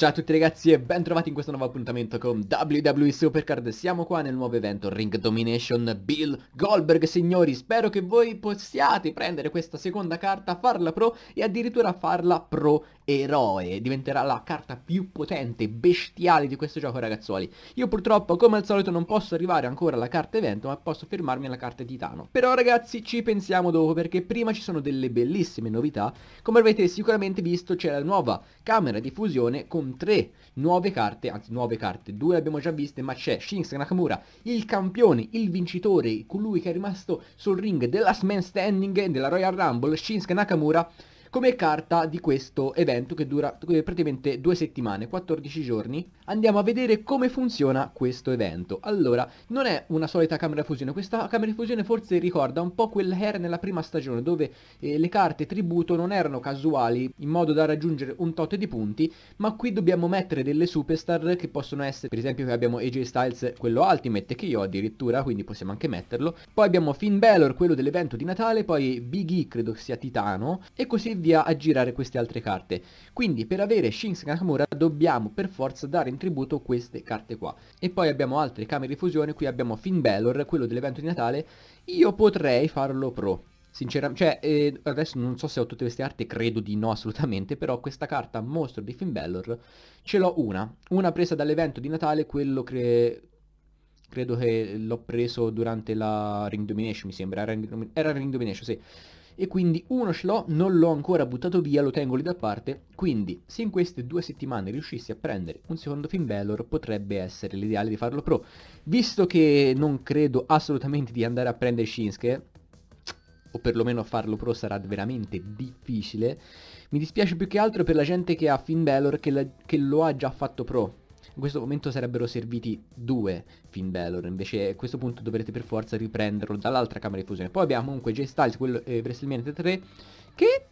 Ciao a tutti ragazzi e ben trovati in questo nuovo appuntamento con WWE Supercard Siamo qua nel nuovo evento Ring Domination Bill Goldberg Signori spero che voi possiate prendere questa seconda carta, farla pro e addirittura farla pro eroe Diventerà la carta più potente, bestiale di questo gioco ragazzuoli Io purtroppo come al solito non posso arrivare ancora alla carta evento ma posso fermarmi alla carta titano Però ragazzi ci pensiamo dopo perché prima ci sono delle bellissime novità Come avete sicuramente visto c'è la nuova camera di fusione con tre nuove carte, anzi nuove carte, due le abbiamo già viste, ma c'è Shinsuke Nakamura, il campione, il vincitore, colui che è rimasto sul ring della Last Man Standing della Royal Rumble, Shinsuke Nakamura come carta di questo evento che dura praticamente due settimane, 14 giorni. Andiamo a vedere come funziona questo evento. Allora, non è una solita camera fusione, questa camera di fusione forse ricorda un po' quella che era nella prima stagione dove eh, le carte tributo non erano casuali in modo da raggiungere un tot di punti, ma qui dobbiamo mettere delle superstar che possono essere, per esempio che abbiamo AJ Styles, quello Ultimate, che io ho addirittura, quindi possiamo anche metterlo. Poi abbiamo Finn Balor, quello dell'evento di Natale, poi Big E, credo sia Titano, e così via a girare queste altre carte. Quindi per avere Shinx Nakamura dobbiamo per forza dare in tributo queste carte qua. E poi abbiamo altre camere di fusione, qui abbiamo Finn Balor, quello dell'evento di Natale. Io potrei farlo pro, Sinceramente, cioè, eh, adesso non so se ho tutte queste arti, credo di no assolutamente, però questa carta mostro di Finn Balor ce l'ho una, una presa dall'evento di Natale, quello che credo che l'ho preso durante la Ring Domination, mi sembra, era Ring, Domination, era Ring Domination, sì e quindi uno ce l'ho, non l'ho ancora buttato via, lo tengo lì da parte, quindi se in queste due settimane riuscissi a prendere un secondo film Belor potrebbe essere l'ideale di farlo pro, visto che non credo assolutamente di andare a prendere Shinsuke, o perlomeno farlo pro sarà veramente difficile, mi dispiace più che altro per la gente che ha Finn Balor che, la, che lo ha già fatto pro, in questo momento sarebbero serviti due Finn Balor, invece a questo punto dovrete per forza riprenderlo dall'altra camera di fusione. Poi abbiamo comunque Jay Styles, quello eh, WrestleMania 3, che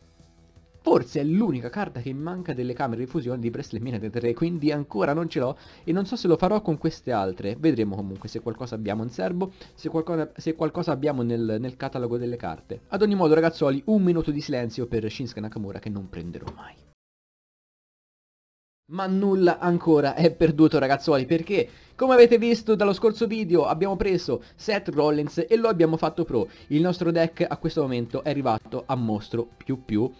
forse è l'unica carta che manca delle camere di fusione di WrestleMania 3, quindi ancora non ce l'ho e non so se lo farò con queste altre, vedremo comunque se qualcosa abbiamo in serbo, se qualcosa, se qualcosa abbiamo nel, nel catalogo delle carte. Ad ogni modo ragazzuoli, un minuto di silenzio per Shinsuke Nakamura che non prenderò mai. Ma nulla ancora è perduto ragazzuoli perché come avete visto dallo scorso video abbiamo preso Seth Rollins e lo abbiamo fatto pro Il nostro deck a questo momento è arrivato a mostro più più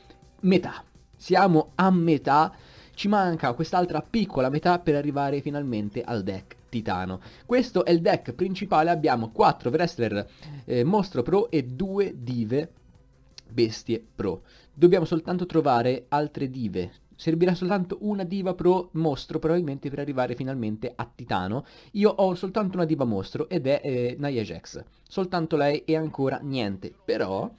metà Siamo a metà, ci manca quest'altra piccola metà per arrivare finalmente al deck Titano. Questo è il deck principale, abbiamo 4 wrestler eh, mostro pro e 2 dive bestie pro. Dobbiamo soltanto trovare altre dive Servirà soltanto una diva pro mostro probabilmente per arrivare finalmente a Titano. Io ho soltanto una diva mostro ed è eh, Nia Jax. Soltanto lei e ancora niente. Però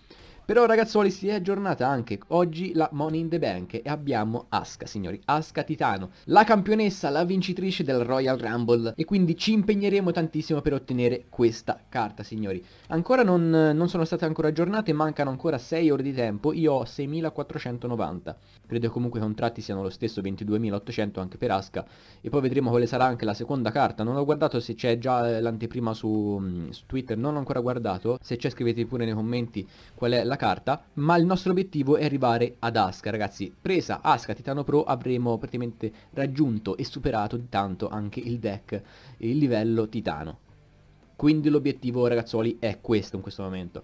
però ragazzuoli si è aggiornata anche oggi la Money in the Bank e abbiamo Aska, signori, Aska Titano, la campionessa, la vincitrice del Royal Rumble e quindi ci impegneremo tantissimo per ottenere questa carta, signori. Ancora non, non sono state ancora aggiornate, mancano ancora 6 ore di tempo, io ho 6490. Credo comunque i contratti siano lo stesso, 22.800 anche per Aska e poi vedremo quale sarà anche la seconda carta. Non ho guardato se c'è già l'anteprima su, mm, su Twitter, non ho ancora guardato, se c'è scrivete pure nei commenti qual è la carta, ma il nostro obiettivo è arrivare ad Aska, ragazzi. Presa Aska Titano Pro avremo praticamente raggiunto e superato di tanto anche il deck, il livello Titano. Quindi l'obiettivo, ragazzuoli, è questo in questo momento.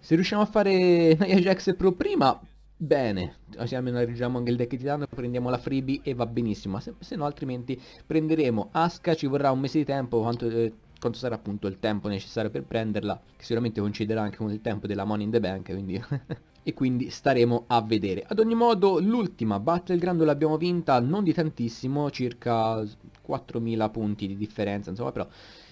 Se riusciamo a fare Naya Jax Pro prima, bene. Se cioè, almeno arriviamo anche il deck titano, prendiamo la freebie e va benissimo. Se, se no, altrimenti prenderemo Aska, ci vorrà un mese di tempo, quanto... Eh, quanto sarà appunto il tempo necessario per prenderla, che sicuramente coinciderà anche con il tempo della Money in the Bank, quindi... e quindi staremo a vedere. Ad ogni modo l'ultima Battleground l'abbiamo vinta non di tantissimo, circa 4000 punti di differenza, insomma però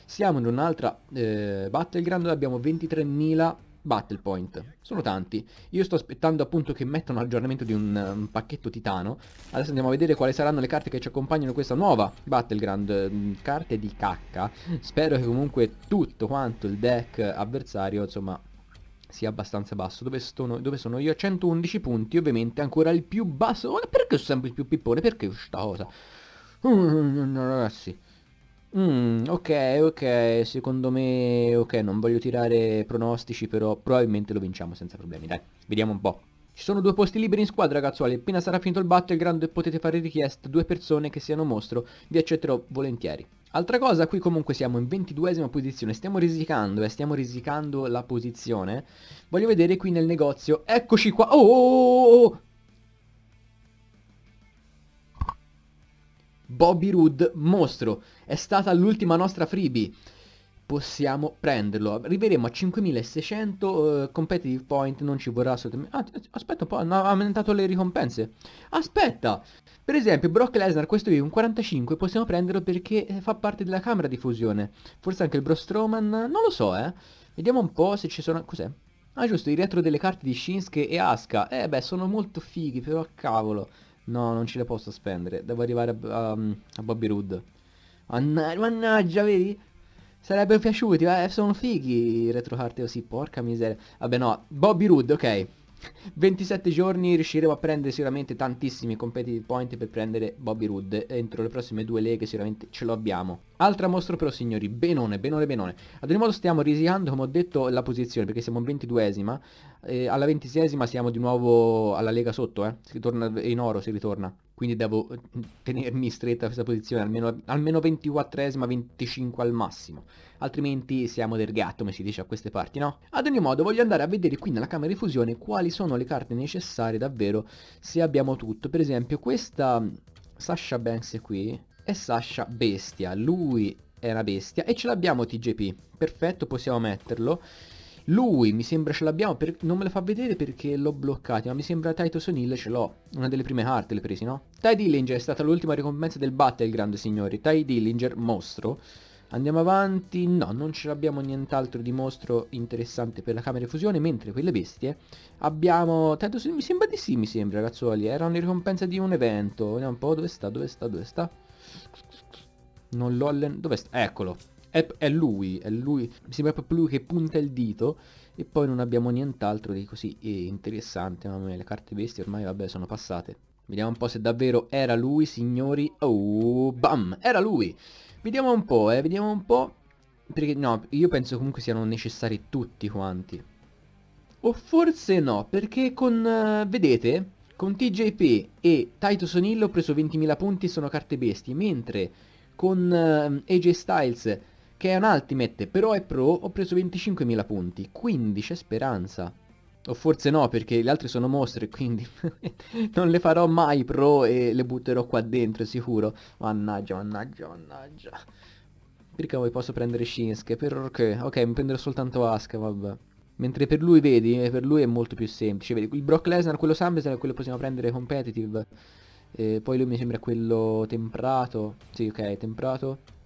siamo in un'altra eh, Battleground, abbiamo 23.000 Battle Point. Sono tanti. Io sto aspettando appunto che mettano l'aggiornamento di un, un, pacchetto titano. Adesso andiamo a vedere quali saranno le carte che ci accompagnano questa nuova Battleground. Mm, carte di cacca. Spero che comunque tutto quanto il deck avversario, insomma, sia abbastanza basso. Dove sono, dove sono io? 111 punti, ovviamente ancora il più basso. Ma perché sono sempre il più pippone? Perché questa cosa? Mm, mm, ragazzi... Mm, ok, ok, secondo me, ok, non voglio tirare pronostici, però probabilmente lo vinciamo senza problemi, dai, vediamo un po'. Ci sono due posti liberi in squadra, ragazzuoli, appena sarà finito il battleground potete fare richiesta, due persone che siano mostro, vi accetterò volentieri. Altra cosa, qui comunque siamo in 22esima posizione, stiamo risicando, eh, stiamo risicando la posizione. Voglio vedere qui nel negozio, eccoci qua, oh, oh, oh, oh Bobby Roode mostro. È stata l'ultima nostra freebie. Possiamo prenderlo. Arriveremo a 5600 uh, eh, competitive point, non ci vorrà assolutamente... Ah, aspetta un po', ha aumentato le ricompense. Aspetta! Per esempio Brock Lesnar, questo è un 45, possiamo prenderlo perché eh, fa parte della camera di fusione. Forse anche il Bro Strowman, non lo so, eh. Vediamo un po' se ci sono... Cos'è? Ah giusto, i retro delle carte di Shinsuke e Asuka. Eh beh, sono molto fighi, però cavolo. No, non ce le posso spendere. Devo arrivare a, a, mm, a Bobby Rood. Mannaggia, mannaggia, vedi? Sarebbero piaciuti, eh? sono fighi i retrocarti così, porca miseria. Vabbè no, Bobby Rood, ok. 27 giorni riusciremo a prendere sicuramente tantissimi competitive point per prendere Bobby Rood entro le prossime due leghe sicuramente ce lo abbiamo altra mostro però signori benone benone benone ad ogni modo stiamo risicando come ho detto la posizione perché siamo 22esima eh, alla ventisesima siamo di nuovo alla lega sotto, eh? si ritorna in oro, si ritorna. Quindi devo mm, tenermi stretta questa posizione, almeno, almeno 24esima, 25 al massimo. Altrimenti siamo del gatto, come si dice a queste parti, no? Ad ogni modo voglio andare a vedere qui nella camera di fusione quali sono le carte necessarie davvero se abbiamo tutto. Per esempio questa mm, Sasha Banks qui è Sasha Bestia, lui è una bestia e ce l'abbiamo TGP. Perfetto, possiamo metterlo. Lui mi sembra ce l'abbiamo, per... non me lo fa vedere perché l'ho bloccato, ma mi sembra Titus O'Neill ce l'ho. Una delle prime carte le presi, no? Ty Dillinger è stata l'ultima ricompensa del Battleground, signori. Ty Dillinger, mostro. Andiamo avanti, no, non ce l'abbiamo nient'altro di mostro interessante per la camera di fusione, mentre quelle bestie abbiamo... Tanto mi sembra di sì, mi sembra, ragazzuoli, era una ricompensa di un evento, vediamo un po', dove sta, dove sta, dove sta? Non l'ho allenato, dove sta? Eccolo, è, è, lui, è lui, mi sembra proprio lui che punta il dito e poi non abbiamo nient'altro di così eh, interessante, mamma mia, le carte bestie ormai vabbè sono passate. Vediamo un po' se davvero era lui, signori. Oh, bam, era lui. Vediamo un po', eh, vediamo un po'. Perché no, io penso comunque siano necessari tutti quanti. O forse no, perché con, uh, vedete, con TJP e Taito Sonillo ho preso 20.000 punti sono carte bestie, mentre con uh, ehm, AJ Styles che è un ultimate, però è pro, ho preso 25.000 punti, quindi c'è speranza. O forse no, perché le altre sono mostre, quindi non le farò mai pro e le butterò qua dentro, sicuro. Mannaggia, mannaggia, mannaggia. Perché poi posso prendere Shinsuke? Perché? Ok, mi prenderò soltanto Aska, vabbè. Mentre per lui, vedi, eh, per lui è molto più semplice. Vedi, il Brock Lesnar, quello è quello possiamo prendere competitive. E poi lui mi sembra quello temprato. Sì, ok, temprato.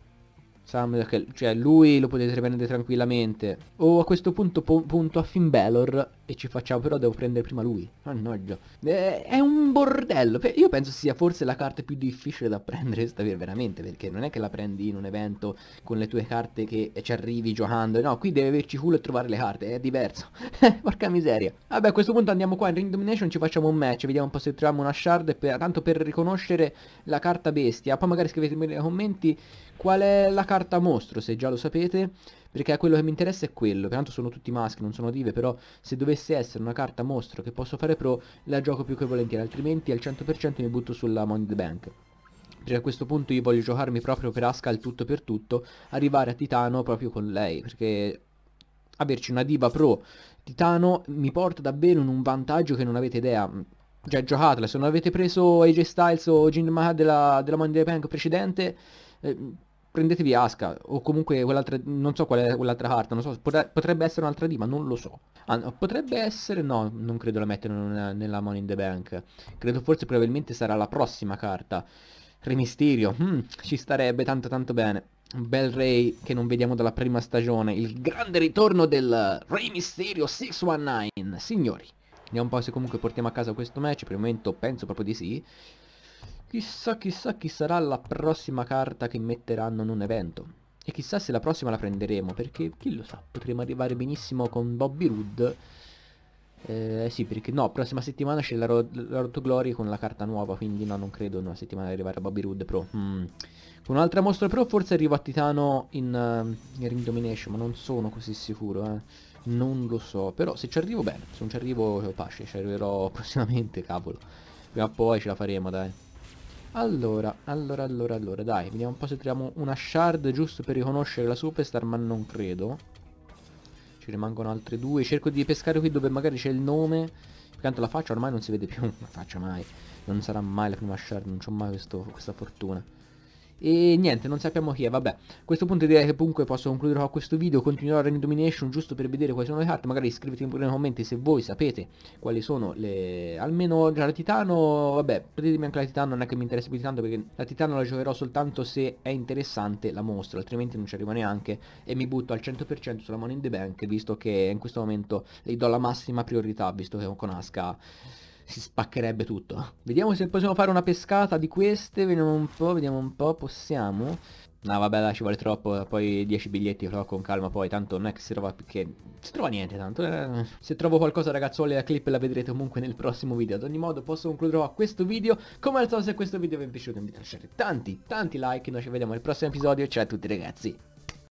Sam, che, cioè lui lo potete prendere tranquillamente. O a questo punto punto a Finbelor e ci facciamo, però devo prendere prima lui. Mannaggia. Eh, è un bordello. Io penso sia forse la carta più difficile da prendere, veramente, perché non è che la prendi in un evento con le tue carte che ci arrivi giocando. No, qui deve averci culo e trovare le carte, è diverso. Porca miseria. Vabbè, a questo punto andiamo qua in Ring Domination, ci facciamo un match, vediamo un po' se troviamo una shard, per, tanto per riconoscere la carta bestia. Poi magari scrivetemi nei commenti qual è la carta carta mostro, se già lo sapete, perché quello che mi interessa è quello, tanto sono tutti maschi, non sono dive, però se dovesse essere una carta mostro che posso fare pro, la gioco più che volentieri, altrimenti al 100% mi butto sulla Money the Bank. Perché a questo punto io voglio giocarmi proprio per Aska il tutto per tutto, arrivare a Titano proprio con lei, perché averci una diva pro Titano mi porta davvero in un vantaggio che non avete idea. Già giocatela, se non avete preso AJ Styles o Jin Maha della, della Monday Bank precedente, eh, prendetevi Aska o comunque quell'altra, non so qual è quell'altra carta, non so, potrebbe essere un'altra D, ma non lo so. Ah, no, potrebbe essere, no, non credo la mettono nella, Money in the Bank. Credo forse probabilmente sarà la prossima carta. Re Mysterio, mm, ci starebbe tanto tanto bene. un Bel Ray che non vediamo dalla prima stagione, il grande ritorno del Re Mysterio 619. Signori, vediamo un po' se comunque portiamo a casa questo match, per il momento penso proprio di sì. Chissà, chissà chi sarà la prossima carta che metteranno in un evento. E chissà se la prossima la prenderemo, perché chi lo sa, potremmo arrivare benissimo con Bobby Rood. Eh sì, perché no, prossima settimana c'è la, Road, la Road to Glory con la carta nuova, quindi no, non credo in una settimana di arrivare a Bobby Rood Pro. Mm. Con un'altra mostra Pro forse arrivo a Titano in, uh, in Ring Domination, ma non sono così sicuro, eh. Non lo so, però se ci arrivo bene, se non ci arrivo pace, ci arriverò prossimamente, cavolo. Prima o poi ce la faremo, dai. Allora, allora, allora, allora, dai, vediamo un po' se troviamo una shard giusto per riconoscere la superstar, ma non credo. Ci rimangono altre due, cerco di pescare qui dove magari c'è il nome, tanto la faccia ormai non si vede più, la faccia mai, non sarà mai la prima shard, non ho mai questo, questa fortuna. E niente, non sappiamo chi è, vabbè. A questo punto direi che comunque posso concludere con questo video, continuerò a Ring Domination giusto per vedere quali sono le carte, magari scrivete pure nei commenti se voi sapete quali sono le... almeno già la Titano, vabbè, prendetemi anche la Titano, non è che mi interessa più di tanto perché la Titano la giocherò soltanto se è interessante la mostra, altrimenti non ci arriva neanche e mi butto al 100% sulla Money in the Bank, visto che in questo momento le do la massima priorità, visto che con un Conasca si spaccherebbe tutto. Vediamo se possiamo fare una pescata di queste, vediamo un po', vediamo un po', possiamo? No vabbè là, ci vuole troppo, poi 10 biglietti però con calma poi, tanto non è che si trova perché si trova niente tanto. Eh. Se trovo qualcosa ragazzuoli la clip la vedrete comunque nel prossimo video. Ad ogni modo posso concluderò questo video, come al solito se questo video vi è piaciuto vi invito a lasciare tanti, tanti like, noi ci vediamo nel prossimo episodio, ciao a tutti ragazzi.